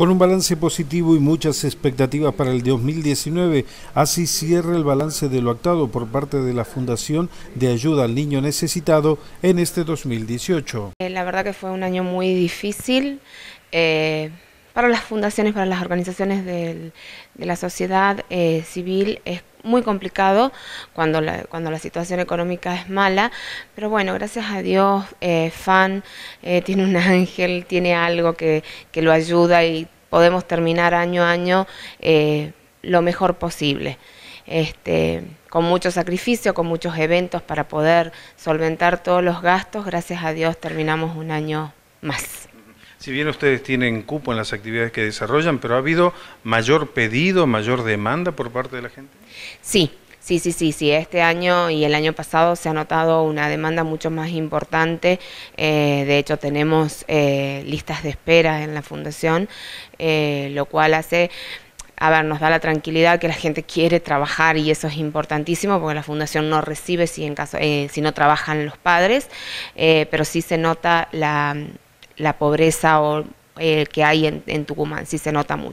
Con un balance positivo y muchas expectativas para el 2019, así cierra el balance de lo actado por parte de la Fundación de Ayuda al Niño Necesitado en este 2018. Eh, la verdad que fue un año muy difícil eh, para las fundaciones, para las organizaciones de la sociedad eh, civil. Es muy complicado cuando la, cuando la situación económica es mala, pero bueno, gracias a Dios, eh, Fan eh, tiene un ángel, tiene algo que, que, lo ayuda y podemos terminar año a año eh, lo mejor posible. Este, con mucho sacrificio, con muchos eventos para poder solventar todos los gastos, gracias a Dios terminamos un año más si bien ustedes tienen cupo en las actividades que desarrollan, pero ha habido mayor pedido, mayor demanda por parte de la gente. Sí, Sí, sí, sí, sí. Este año y el año pasado se ha notado una demanda mucho más importante. Eh, de hecho, tenemos eh, listas de espera en la fundación, eh, lo cual hace... A ver, nos da la tranquilidad que la gente quiere trabajar y eso es importantísimo porque la fundación no recibe si en caso si no trabajan los padres, pero sí se nota la la pobreza o el que hay en, en Tucumán, sí se nota mucho.